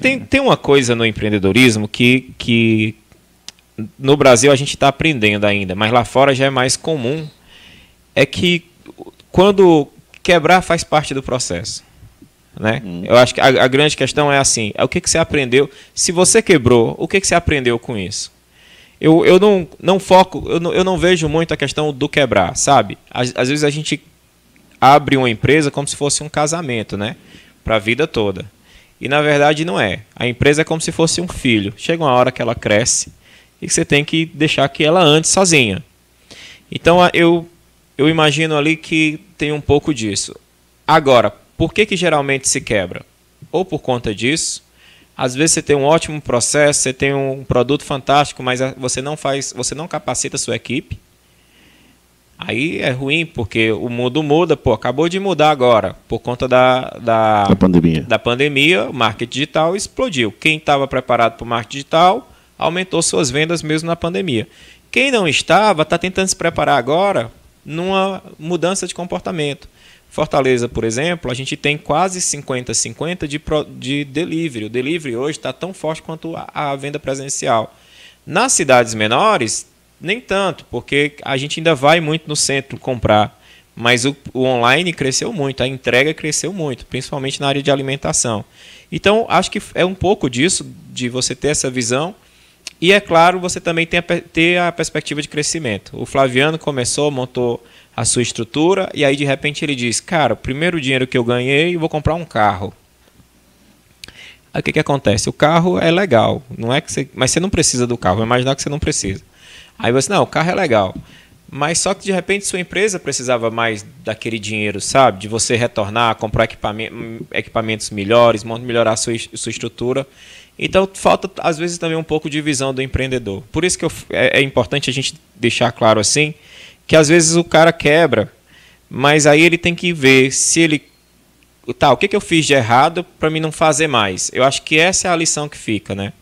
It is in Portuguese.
Tem, tem uma coisa no empreendedorismo que, que no Brasil a gente está aprendendo ainda, mas lá fora já é mais comum. É que quando quebrar faz parte do processo. Né? Hum. Eu acho que a, a, grande questão é assim: é o que, que você aprendeu? Se você quebrou, o que, que você aprendeu com isso? Eu, eu não, não foco, eu não, eu não vejo muito a questão do quebrar, sabe? Às, às vezes a gente abre uma empresa como se fosse um casamento, né? Para a vida toda. E na verdade não é. A empresa é como se fosse um filho. Chega uma hora que ela cresce e você tem que deixar que ela ande sozinha. Então eu, eu imagino ali que tem um pouco disso. Agora, por que, que geralmente se quebra? Ou por conta disso. Às vezes você tem um ótimo processo, você tem um produto fantástico, mas você não faz, você não capacita a sua equipe. Aí é ruim, porque o mundo muda, pô, acabou de mudar agora, por conta da, da, da pandemia. Da pandemia, o marketing digital explodiu. Quem estava preparado para o marketing digital aumentou suas vendas mesmo na pandemia. Quem não estava, está tentando se preparar agora numa mudança de comportamento. Fortaleza, por exemplo, a gente tem quase 50-50 de, de delivery. O delivery hoje está tão forte quanto a, a venda presencial. Nas cidades menores, nem tanto, porque a gente ainda vai muito no centro comprar. Mas o, o online cresceu muito, a entrega cresceu muito, principalmente na área de alimentação. Então, acho que é um pouco disso, de você ter essa visão. E é claro, você também tem a, ter a perspectiva de crescimento. O Flaviano começou, montou a sua estrutura, e aí de repente ele diz: Cara, o primeiro dinheiro que eu ganhei, eu vou comprar um carro. Aí o que, que acontece? O carro é legal, não é que você, mas você não precisa do carro. Vou imaginar que você não precisa. Aí você, não, o carro é legal. Mas só que de repente sua empresa precisava mais daquele dinheiro, sabe? De você retornar, comprar equipamento, equipamentos melhores, melhorar a sua, sua estrutura. Então falta às vezes também um pouco de visão do empreendedor. Por isso que eu, é, é, importante a gente deixar claro assim que às vezes o cara quebra, mas aí ele tem que ver se ele tá, o que, que eu fiz de errado para mim não fazer mais. Eu acho que essa é a lição que fica, né?